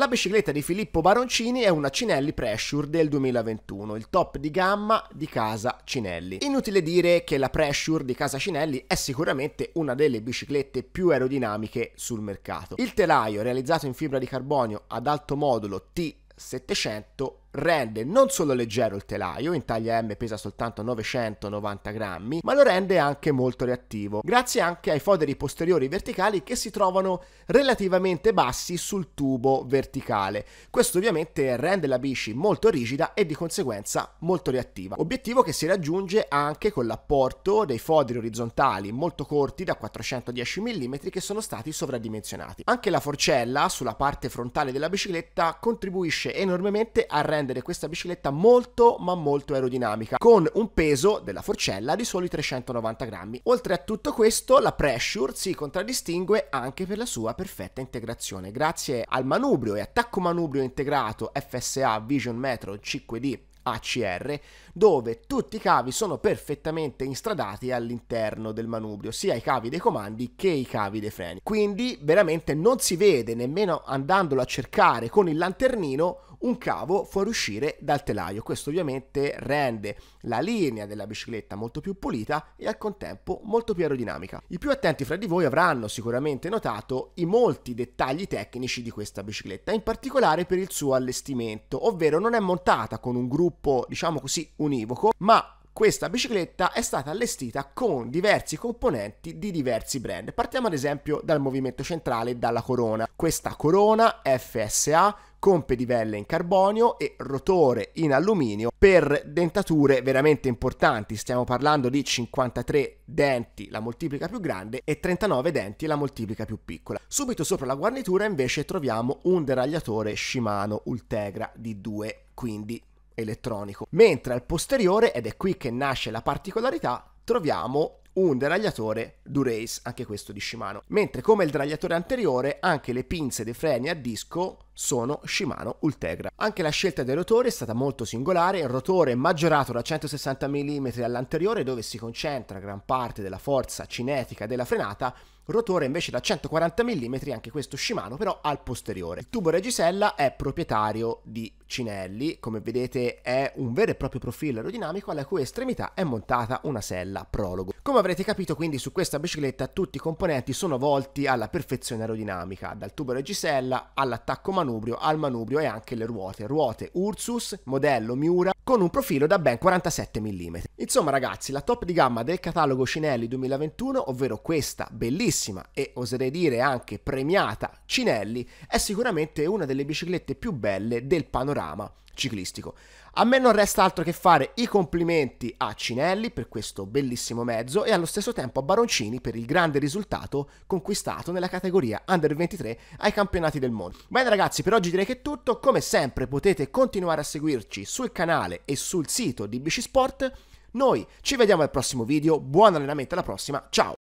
La bicicletta di Filippo Baroncini è una Cinelli Pressure del 2021, il top di gamma di casa Cinelli. Inutile dire che la Pressure di casa Cinelli è sicuramente una delle biciclette più aerodinamiche sul mercato. Il telaio realizzato in fibra di carbonio ad alto modulo T 700 rende non solo leggero il telaio, in taglia M pesa soltanto 990 grammi, ma lo rende anche molto reattivo, grazie anche ai foderi posteriori verticali che si trovano relativamente bassi sul tubo verticale. Questo ovviamente rende la bici molto rigida e di conseguenza molto reattiva, obiettivo che si raggiunge anche con l'apporto dei foderi orizzontali molto corti da 410 mm che sono stati sovradimensionati. Anche la forcella sulla parte frontale della bicicletta contribuisce enormemente a rendere rendere questa bicicletta molto ma molto aerodinamica, con un peso della forcella di soli 390 grammi. Oltre a tutto questo, la Pressure si contraddistingue anche per la sua perfetta integrazione. Grazie al manubrio e attacco manubrio integrato FSA Vision Metro 5D ACR, dove tutti i cavi sono perfettamente instradati all'interno del manubrio, sia i cavi dei comandi che i cavi dei freni. Quindi veramente non si vede nemmeno andandolo a cercare con il lanternino un cavo fuoriuscire dal telaio. Questo ovviamente rende la linea della bicicletta molto più pulita e al contempo molto più aerodinamica. I più attenti fra di voi avranno sicuramente notato i molti dettagli tecnici di questa bicicletta, in particolare per il suo allestimento, ovvero non è montata con un gruppo diciamo così univoco, ma questa bicicletta è stata allestita con diversi componenti di diversi brand. Partiamo ad esempio dal movimento centrale e dalla corona. Questa corona FSA con pedivelle in carbonio e rotore in alluminio per dentature veramente importanti. Stiamo parlando di 53 denti la moltiplica più grande e 39 denti la moltiplica più piccola. Subito sopra la guarnitura invece troviamo un deragliatore Shimano Ultegra D2, quindi elettronico. Mentre al posteriore, ed è qui che nasce la particolarità, troviamo un deragliatore Durace, anche questo di Shimano. Mentre come il deragliatore anteriore, anche le pinze dei freni a disco sono Shimano Ultegra. Anche la scelta del rotore è stata molto singolare, il rotore maggiorato da 160 mm all'anteriore dove si concentra gran parte della forza cinetica della frenata, rotore invece da 140 mm, anche questo Shimano però al posteriore. Il tubo Regisella è proprietario di Cinelli, come vedete è un vero e proprio profilo aerodinamico alla cui estremità è montata una sella prologo. Come avrete capito quindi su questa bicicletta tutti i componenti sono volti alla perfezione aerodinamica, dal tubo Regisella all'attacco manubrio al manubrio e anche le ruote. Ruote Ursus, modello Miura, con un profilo da ben 47 mm. Insomma ragazzi, la top di gamma del catalogo Cinelli 2021, ovvero questa bellissima e oserei dire anche premiata Cinelli, è sicuramente una delle biciclette più belle del panorama ciclistico. A me non resta altro che fare i complimenti a Cinelli per questo bellissimo mezzo e allo stesso tempo a Baroncini per il grande risultato conquistato nella categoria Under 23 ai campionati del mondo. Bene ragazzi, per oggi direi che è tutto. Come sempre potete continuare a seguirci sul canale e sul sito di BC Sport. Noi ci vediamo al prossimo video, buon allenamento alla prossima, ciao!